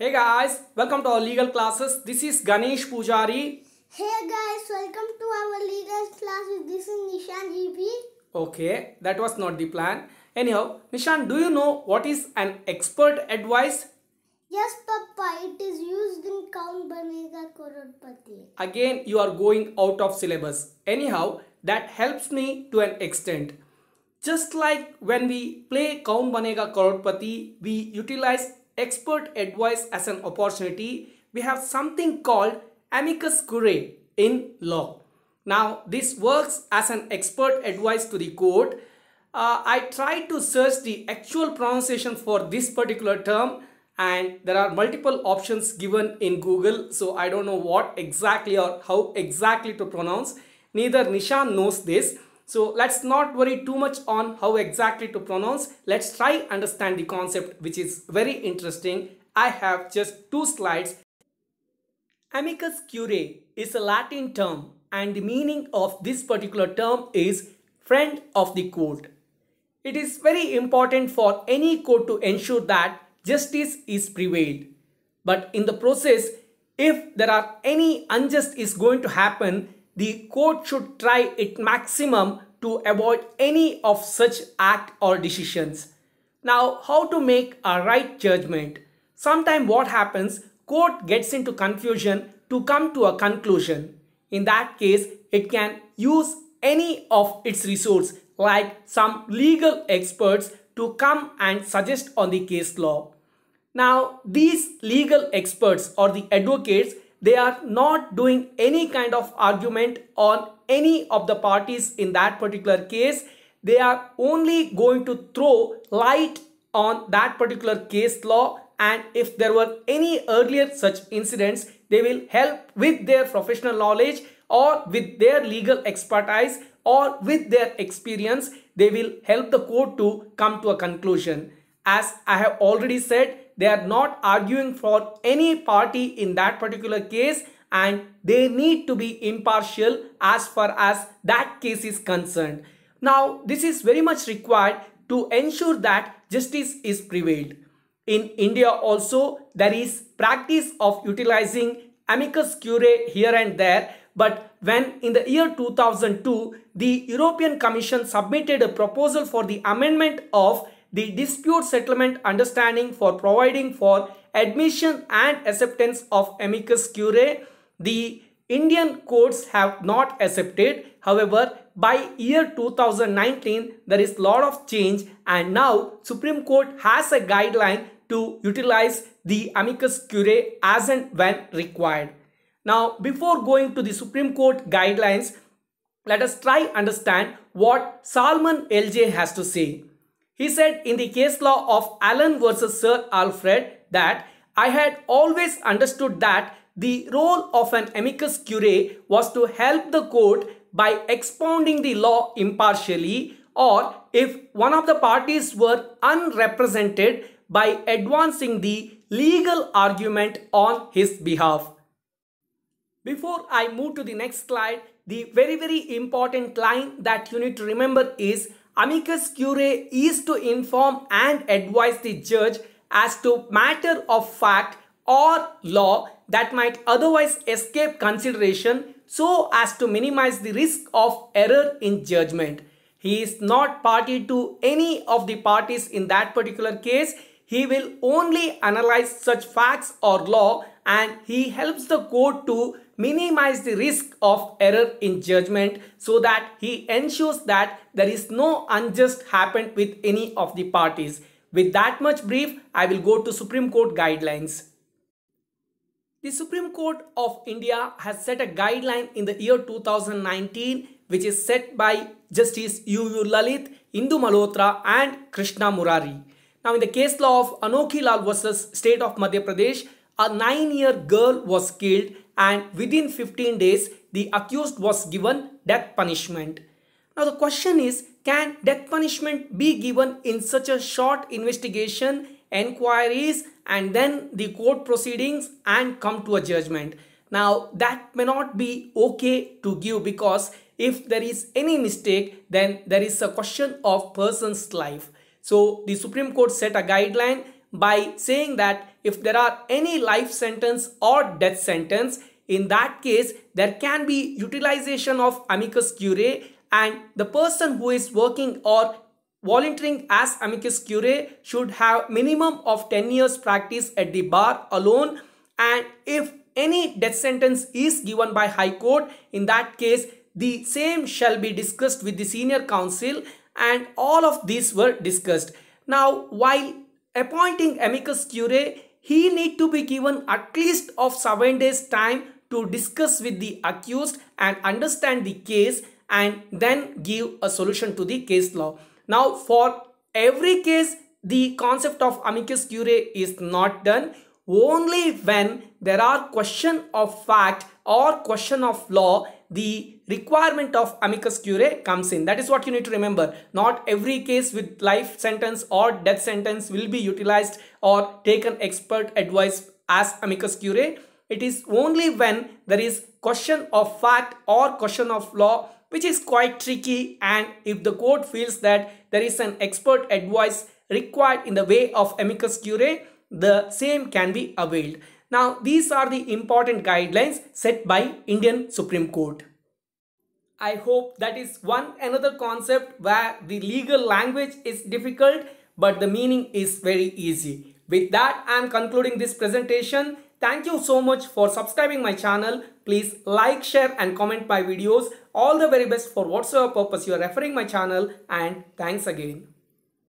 Hey guys, welcome to our legal classes. This is Ganesh Pujari. Hey guys, welcome to our legal classes. This is Nishan GB. Okay, that was not the plan. Anyhow, Nishan, do you know what is an expert advice? Yes, Papa, it is used in Kaun Banega Korodpati. Again, you are going out of syllabus. Anyhow, that helps me to an extent. Just like when we play Kaun Banega Korodpati, we utilize expert advice as an opportunity, we have something called amicus curiae in law. Now, this works as an expert advice to the court. Uh, I tried to search the actual pronunciation for this particular term and there are multiple options given in Google. So I don't know what exactly or how exactly to pronounce. Neither Nisha knows this. So let's not worry too much on how exactly to pronounce. Let's try understand the concept which is very interesting. I have just two slides. Amicus curiae is a Latin term and the meaning of this particular term is friend of the court. It is very important for any court to ensure that justice is prevailed. But in the process, if there are any unjust is going to happen, the court should try its maximum to avoid any of such act or decisions. Now, how to make a right judgment? Sometimes what happens, court gets into confusion to come to a conclusion. In that case, it can use any of its resource like some legal experts to come and suggest on the case law. Now, these legal experts or the advocates they are not doing any kind of argument on any of the parties in that particular case. They are only going to throw light on that particular case law and if there were any earlier such incidents, they will help with their professional knowledge or with their legal expertise or with their experience, they will help the court to come to a conclusion. As I have already said, they are not arguing for any party in that particular case and they need to be impartial as far as that case is concerned. Now, this is very much required to ensure that justice is prevailed. In India also, there is practice of utilizing amicus curiae here and there, but when in the year 2002, the European Commission submitted a proposal for the amendment of the dispute settlement understanding for providing for admission and acceptance of amicus curiae. The Indian courts have not accepted. However, by year 2019, there is lot of change and now Supreme Court has a guideline to utilize the amicus curiae as and when required. Now, before going to the Supreme Court guidelines, let us try understand what Salman LJ has to say. He said in the case law of Allen versus Sir Alfred that I had always understood that the role of an amicus curiae was to help the court by expounding the law impartially or if one of the parties were unrepresented by advancing the legal argument on his behalf. Before I move to the next slide, the very very important line that you need to remember is amicus curiae is to inform and advise the judge as to matter of fact or law that might otherwise escape consideration so as to minimize the risk of error in judgment. He is not party to any of the parties in that particular case he will only analyze such facts or law and he helps the court to minimize the risk of error in judgment so that he ensures that there is no unjust happened with any of the parties. With that much brief, I will go to Supreme Court guidelines. The Supreme Court of India has set a guideline in the year 2019 which is set by Justice U.U. Lalit, Indu Malhotra and Krishna Murari. Now in the case law of Anokhi Lal versus state of Madhya Pradesh, a 9-year girl was killed and within 15 days the accused was given death punishment. Now the question is, can death punishment be given in such a short investigation, inquiries and then the court proceedings and come to a judgment? Now that may not be okay to give because if there is any mistake then there is a question of person's life. So the Supreme Court set a guideline by saying that if there are any life sentence or death sentence, in that case, there can be utilization of amicus curiae and the person who is working or volunteering as amicus curiae should have minimum of 10 years practice at the bar alone and if any death sentence is given by high court in that case the same shall be discussed with the senior counsel and all of these were discussed. Now, while appointing amicus curiae, he need to be given at least of 7 days time to discuss with the accused and understand the case and then give a solution to the case law. Now, for every case, the concept of amicus curiae is not done only when there are question of fact or question of law the requirement of amicus curiae comes in that is what you need to remember not every case with life sentence or death sentence will be utilized or taken expert advice as amicus curiae it is only when there is question of fact or question of law which is quite tricky and if the court feels that there is an expert advice required in the way of amicus curiae the same can be availed. Now these are the important guidelines set by Indian Supreme Court. I hope that is one another concept where the legal language is difficult but the meaning is very easy. With that I am concluding this presentation. Thank you so much for subscribing my channel. Please like, share and comment my videos. All the very best for whatsoever purpose you are referring my channel and thanks again.